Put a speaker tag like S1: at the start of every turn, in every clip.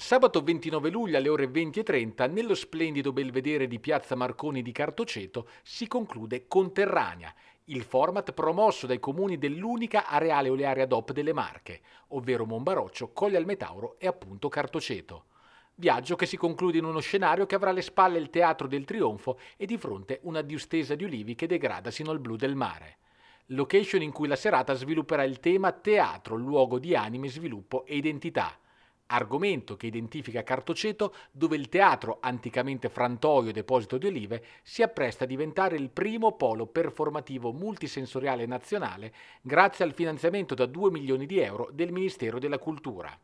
S1: Sabato 29 luglio alle ore 20.30 nello splendido belvedere di Piazza Marconi di Cartoceto si conclude Conterranea, il format promosso dai comuni dell'unica areale olearia DOP delle Marche, ovvero Monbaroccio, Colle al Metauro e appunto Cartoceto. Viaggio che si conclude in uno scenario che avrà alle spalle il Teatro del Trionfo e di fronte una diustesa di ulivi che degrada sino al blu del mare location in cui la serata svilupperà il tema teatro, luogo di anime, sviluppo e identità argomento che identifica Cartoceto dove il teatro, anticamente frantoio e deposito di olive, si appresta a diventare il primo polo performativo multisensoriale nazionale grazie al finanziamento da 2 milioni di euro del Ministero della Cultura.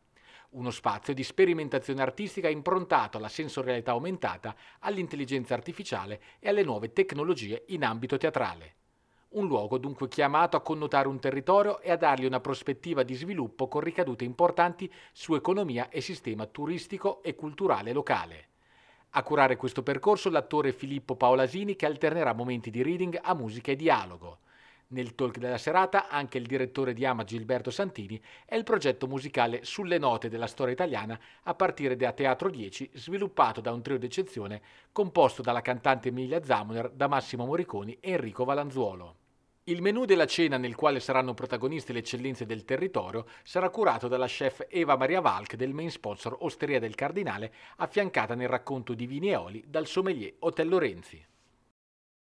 S1: Uno spazio di sperimentazione artistica improntato alla sensorialità aumentata, all'intelligenza artificiale e alle nuove tecnologie in ambito teatrale. Un luogo dunque chiamato a connotare un territorio e a dargli una prospettiva di sviluppo con ricadute importanti su economia e sistema turistico e culturale locale. A curare questo percorso l'attore Filippo Paolasini che alternerà momenti di reading a musica e dialogo. Nel talk della serata anche il direttore di Ama Gilberto Santini e il progetto musicale Sulle note della storia italiana a partire da Teatro 10 sviluppato da un trio d'eccezione composto dalla cantante Emilia Zamoner, da Massimo Moriconi e Enrico Valanzuolo. Il menù della cena nel quale saranno protagoniste le eccellenze del territorio sarà curato dalla chef Eva Maria Valk del main sponsor Osteria del Cardinale, affiancata nel racconto di vini e oli dal sommelier Hotel Lorenzi.